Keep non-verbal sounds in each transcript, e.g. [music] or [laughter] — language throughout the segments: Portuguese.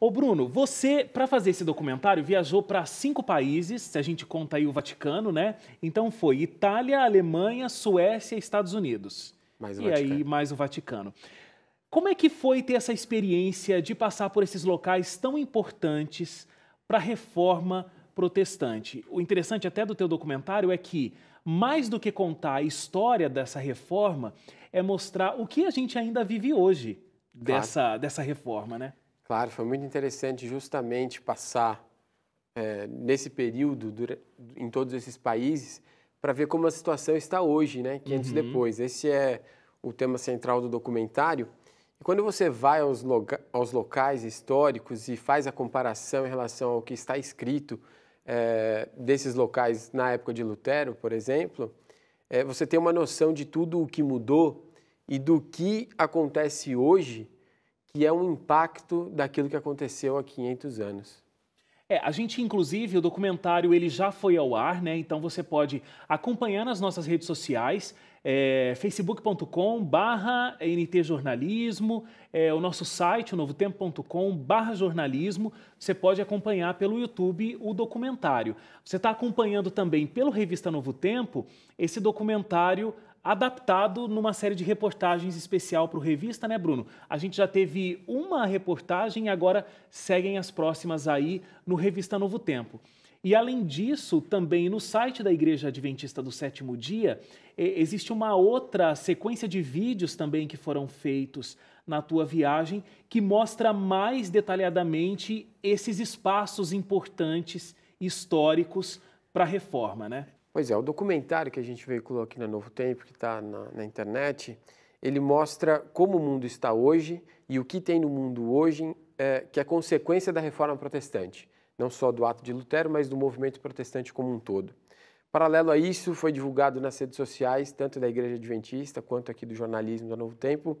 Ô Bruno, você, para fazer esse documentário, viajou para cinco países, se a gente conta aí o Vaticano, né? Então foi Itália, Alemanha, Suécia e Estados Unidos. Mais o e Vaticano. aí mais o Vaticano. Como é que foi ter essa experiência de passar por esses locais tão importantes para a reforma protestante? O interessante até do teu documentário é que, mais do que contar a história dessa reforma, é mostrar o que a gente ainda vive hoje dessa, dessa reforma, né? Claro, foi muito interessante justamente passar é, nesse período dura, em todos esses países para ver como a situação está hoje, né? 500 uhum. depois. Esse é o tema central do documentário. E quando você vai aos, aos locais históricos e faz a comparação em relação ao que está escrito é, desses locais na época de Lutero, por exemplo, é, você tem uma noção de tudo o que mudou e do que acontece hoje que é um impacto daquilo que aconteceu há 500 anos. É, a gente, inclusive, o documentário ele já foi ao ar, né? Então você pode acompanhar nas nossas redes sociais, é, facebook.com barra ntjornalismo, é, o nosso site, o novotempo.com barra jornalismo, você pode acompanhar pelo YouTube o documentário. Você está acompanhando também pelo Revista Novo Tempo esse documentário adaptado numa série de reportagens especial para o Revista, né, Bruno? A gente já teve uma reportagem e agora seguem as próximas aí no Revista Novo Tempo. E além disso, também no site da Igreja Adventista do Sétimo Dia, existe uma outra sequência de vídeos também que foram feitos na tua viagem que mostra mais detalhadamente esses espaços importantes históricos para a reforma, né? Pois é, o documentário que a gente veiculou aqui na Novo Tempo, que está na, na internet, ele mostra como o mundo está hoje e o que tem no mundo hoje é, que é consequência da reforma protestante, não só do ato de Lutero, mas do movimento protestante como um todo. Paralelo a isso, foi divulgado nas redes sociais, tanto da Igreja Adventista quanto aqui do jornalismo da Novo Tempo,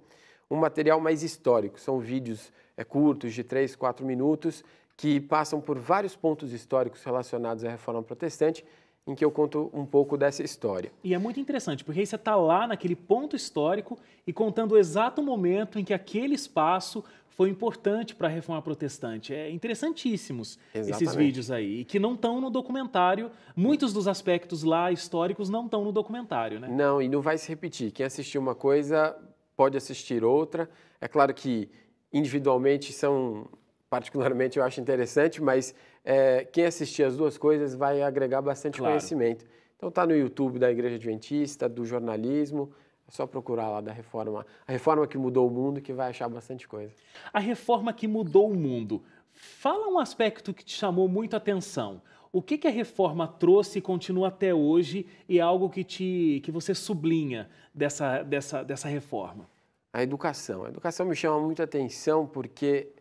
um material mais histórico. São vídeos é, curtos, de 3, 4 minutos, que passam por vários pontos históricos relacionados à reforma protestante em que eu conto um pouco dessa história. E é muito interessante, porque aí você está lá naquele ponto histórico e contando o exato momento em que aquele espaço foi importante para a reforma protestante. É interessantíssimos Exatamente. esses vídeos aí, que não estão no documentário. Muitos dos aspectos lá históricos não estão no documentário, né? Não, e não vai se repetir. Quem assistiu uma coisa pode assistir outra. É claro que individualmente são particularmente eu acho interessante, mas é, quem assistir as duas coisas vai agregar bastante claro. conhecimento. Então está no YouTube da Igreja Adventista, do jornalismo, é só procurar lá da reforma. A reforma que mudou o mundo, que vai achar bastante coisa. A reforma que mudou o mundo. Fala um aspecto que te chamou muito a atenção. O que, que a reforma trouxe e continua até hoje e é algo que, te, que você sublinha dessa, dessa, dessa reforma? A educação. A educação me chama muita atenção porque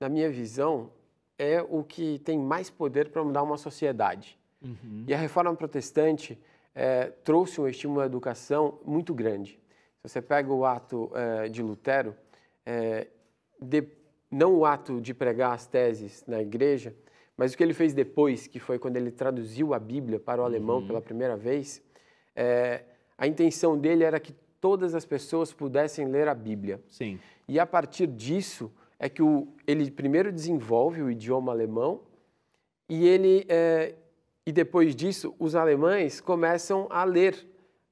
na minha visão, é o que tem mais poder para mudar uma sociedade. Uhum. E a reforma protestante é, trouxe um estímulo à educação muito grande. Se você pega o ato é, de Lutero, é, de, não o ato de pregar as teses na igreja, mas o que ele fez depois, que foi quando ele traduziu a Bíblia para o uhum. alemão pela primeira vez, é, a intenção dele era que todas as pessoas pudessem ler a Bíblia. Sim. E a partir disso, é que o, ele primeiro desenvolve o idioma alemão e ele é, e depois disso os alemães começam a ler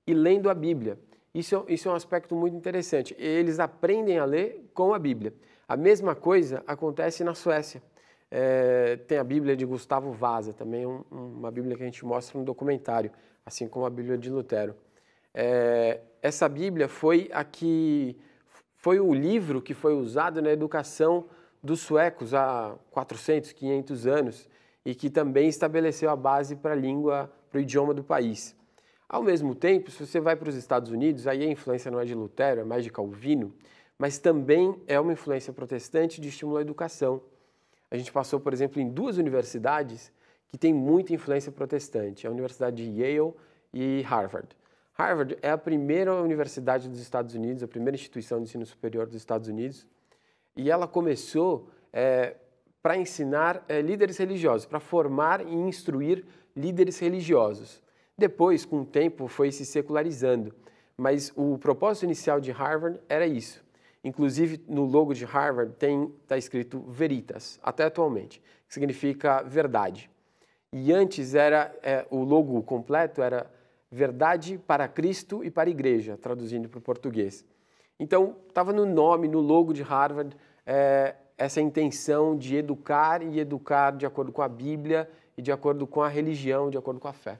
e lendo a Bíblia. Isso, é isso é um aspecto muito interessante. Eles aprendem a ler com a Bíblia. A mesma coisa acontece na Suécia. É, tem a Bíblia de Gustavo Vasa, também um, uma Bíblia que a gente mostra no documentário, assim como a Bíblia de Lutero. É, essa Bíblia foi a que foi o livro que foi usado na educação dos suecos há 400, 500 anos e que também estabeleceu a base para a língua, para o idioma do país. Ao mesmo tempo, se você vai para os Estados Unidos, aí a influência não é de Lutero, é mais de Calvino, mas também é uma influência protestante de estímulo à educação. A gente passou, por exemplo, em duas universidades que têm muita influência protestante, a Universidade de Yale e Harvard. Harvard é a primeira universidade dos Estados Unidos, a primeira instituição de ensino superior dos Estados Unidos, e ela começou é, para ensinar é, líderes religiosos, para formar e instruir líderes religiosos. Depois, com o tempo, foi se secularizando, mas o propósito inicial de Harvard era isso. Inclusive, no logo de Harvard tem está escrito Veritas, até atualmente, que significa verdade. E antes era é, o logo completo era Verdade para Cristo e para a Igreja, traduzindo para o português. Então, estava no nome, no logo de Harvard, é, essa intenção de educar e educar de acordo com a Bíblia e de acordo com a religião, de acordo com a fé.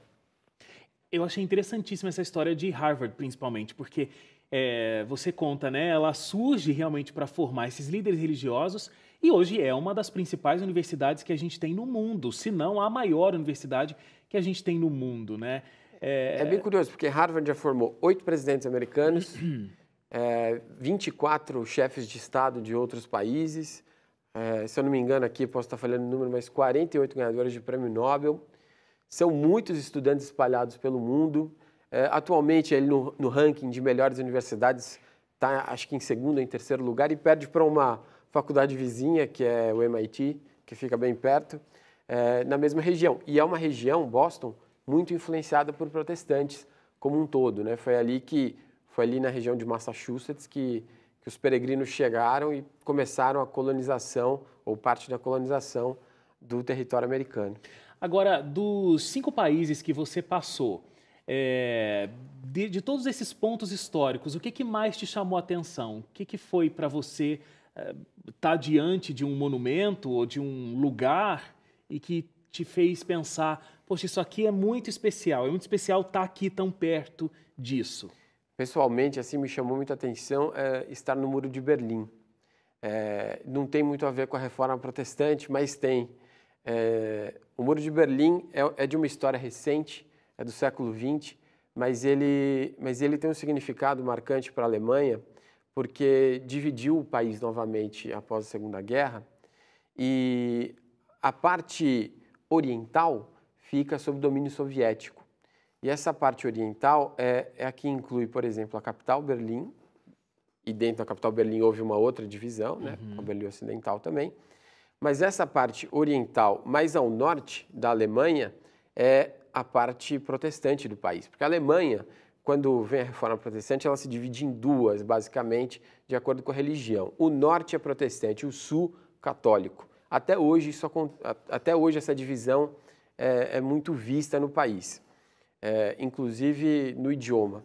Eu achei interessantíssima essa história de Harvard, principalmente, porque é, você conta, né? Ela surge realmente para formar esses líderes religiosos e hoje é uma das principais universidades que a gente tem no mundo, se não a maior universidade que a gente tem no mundo, né? É... é, bem curioso, porque Harvard já formou oito presidentes americanos, [clears throat] é, 24 chefes de Estado de outros países, é, se eu não me engano aqui, posso estar falhando o número, mas 48 ganhadores de prêmio Nobel. São muitos estudantes espalhados pelo mundo. É, atualmente, ele no, no ranking de melhores universidades está, acho que em segundo ou em terceiro lugar, e perde para uma faculdade vizinha, que é o MIT, que fica bem perto, é, na mesma região. E é uma região, Boston, muito influenciada por protestantes como um todo, né? Foi ali que foi ali na região de Massachusetts que, que os peregrinos chegaram e começaram a colonização ou parte da colonização do território americano. Agora, dos cinco países que você passou, é, de, de, todos esses pontos históricos, o que, que mais te chamou a atenção? O que, que foi para você estar é, tá diante de um monumento ou de um lugar e que te fez pensar, poxa, isso aqui é muito especial, é muito especial estar tá aqui tão perto disso? Pessoalmente, assim, me chamou muita atenção é, estar no Muro de Berlim. É, não tem muito a ver com a reforma protestante, mas tem. É, o Muro de Berlim é, é, de uma história recente, é do século XX, mas ele, mas ele tem um significado marcante para a Alemanha, porque dividiu o país novamente após a Segunda Guerra. E a parte oriental fica sob domínio soviético. E essa parte oriental é, é a que inclui, por exemplo, a capital Berlim, e dentro da capital Berlim houve uma outra divisão, né? Uhum. a Berlim Ocidental também. Mas essa parte oriental, mais ao norte da Alemanha, é a parte protestante do país. Porque a Alemanha, quando vem a reforma protestante, ela se divide em duas, basicamente, de acordo com a religião. O norte é protestante, o sul, católico. Até hoje, isso, até hoje essa divisão é, é muito vista no país, é, inclusive no idioma.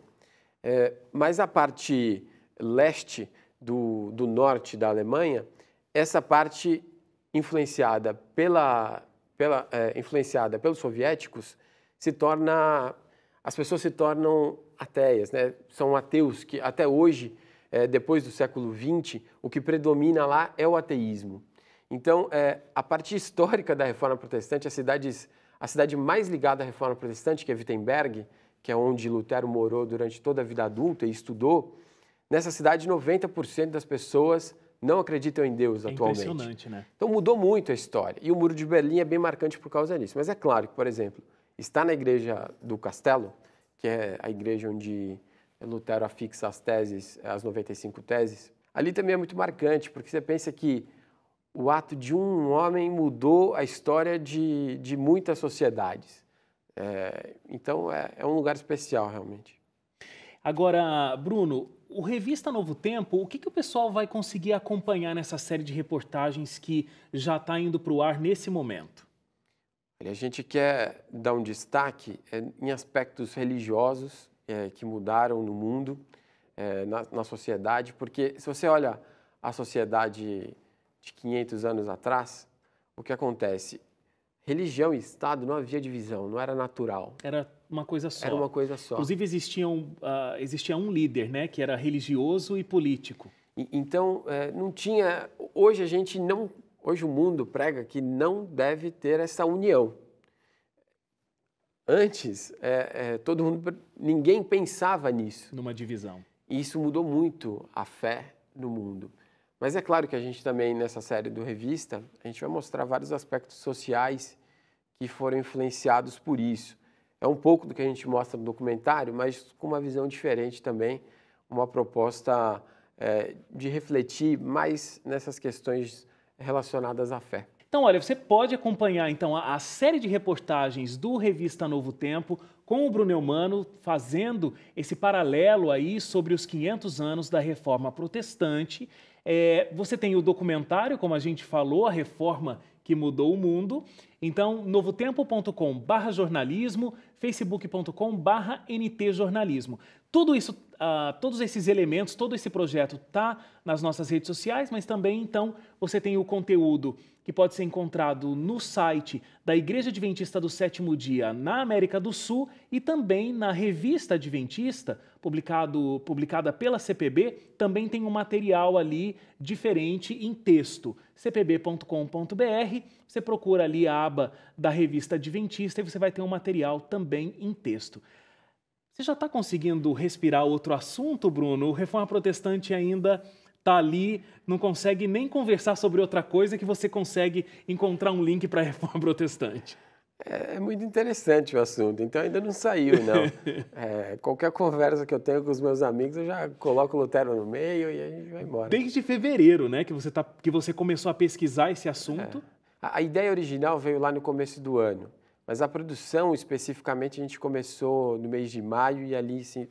É, mas a parte leste do, do norte da Alemanha, essa parte influenciada pela, pela é, influenciada pelos soviéticos se torna as pessoas se tornam ateias, né? São ateus que até hoje, é, depois do século XX, o que predomina lá é o ateísmo. Então, é, a parte histórica da reforma protestante, a cidade, a cidade mais ligada à reforma protestante, que é Wittenberg, que é onde Lutero morou durante toda a vida adulta e estudou, nessa cidade 90% das pessoas não acreditam em Deus é atualmente. Impressionante, né? Então mudou muito a história. E o Muro de Berlim é bem marcante por causa disso. Mas é claro que, por exemplo, está na igreja do Castelo, que é a igreja onde Lutero afixa as teses, as 95 teses, ali também é muito marcante, porque você pensa que o ato de um homem mudou a história de, de muitas sociedades. É, então é, é, um lugar especial, realmente. Agora, Bruno, o Revista Novo Tempo, o que, que o pessoal vai conseguir acompanhar nessa série de reportagens que já está indo para o ar nesse momento? A gente quer dar um destaque é, em aspectos religiosos é, que mudaram no mundo, é, na, na sociedade, porque se você olha a sociedade de 500 anos atrás, o que acontece? Religião e Estado não havia divisão, não era natural. Era uma coisa só. Era uma coisa só. Inclusive existiam, uh, ah, existia um líder, né, que era religioso e político. E, então é, não tinha. Hoje a gente não, hoje o mundo prega que não deve ter essa união. Antes é, é, todo mundo, ninguém pensava nisso. Numa divisão. E isso mudou muito a fé no mundo. Mas é claro que a gente também, nessa série do Revista, a gente vai mostrar vários aspectos sociais que foram influenciados por isso. É um pouco do que a gente mostra no documentário, mas com uma visão diferente também, uma proposta é, de refletir mais nessas questões relacionadas à fé. Então, olha, você pode acompanhar então a, a, série de reportagens do Revista Novo Tempo com o Bruno Mano fazendo esse paralelo aí sobre os 500 anos da Reforma Protestante é, você tem o documentário, como a gente falou, a reforma que mudou o mundo. Então, novotempo.com/jornalismo, facebook.com/ntjornalismo. Tudo isso, uh, todos esses elementos, todo esse projeto tá nas nossas redes sociais, mas também então você tem o conteúdo que pode ser encontrado no site da Igreja Adventista do Sétimo Dia na América do Sul e também na revista Adventista, publicado, publicada pela CPB, também tem um material ali diferente em texto. cpb.com.br, você procura ali a aba da revista Adventista e você vai ter um material também em texto. Você já está conseguindo respirar outro assunto, Bruno? O Reforma Protestante ainda está ali, não consegue nem conversar sobre outra coisa que você consegue encontrar um link para a Reforma Protestante. É, é, muito interessante o assunto, então ainda não saiu, não. [laughs] É, qualquer conversa que eu tenho com os meus amigos, eu já coloco o Lutero no meio e a gente vai embora. Desde fevereiro, né, que você, tá, que você começou a pesquisar esse é. assunto. É. A, a ideia original veio lá no começo do ano. Mas a produção, especificamente, a gente começou no mês de maio e ali, sim,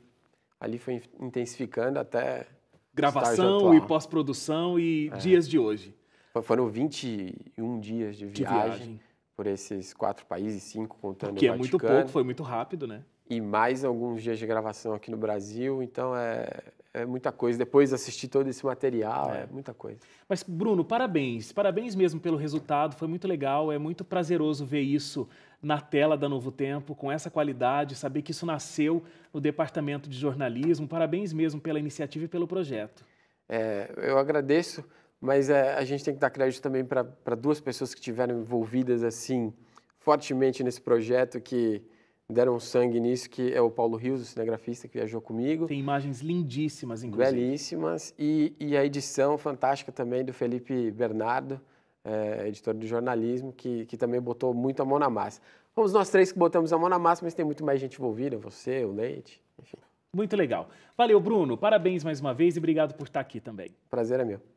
ali foi intensificando até. Gravação e pós-produção e é. dias de hoje. Foram 21 dias de viagem, de viagem. por esses quatro países, cinco contando o Vaticano. Que é muito pouco, foi muito rápido, né? E mais alguns dias de gravação aqui no Brasil, então é, é muita coisa. Depois assistir todo esse material, é. é. muita coisa. Mas, Bruno, parabéns. Parabéns mesmo pelo resultado. Foi muito legal. É muito prazeroso ver isso na tela da Novo Tempo, com essa qualidade, saber que isso nasceu no departamento de jornalismo. Parabéns mesmo pela iniciativa e pelo projeto. É, eu agradeço, mas é, a gente tem que dar crédito também para duas pessoas que tiveram envolvidas assim fortemente nesse projeto, que deram sangue nisso, que é o Paulo Rios, o cinegrafista que viajou comigo. Tem imagens lindíssimas, inclusive. Belíssimas. E, e a edição fantástica também do Felipe Bernardo, é, editora de jornalismo, que, que também botou muito a mão na massa. Vamos nós três que botamos a mão na massa, mas tem muito mais gente envolvida, você, o Leite, enfim. Muito legal. Valeu, Bruno. Parabéns mais uma vez e obrigado por estar aqui também. Prazer é meu.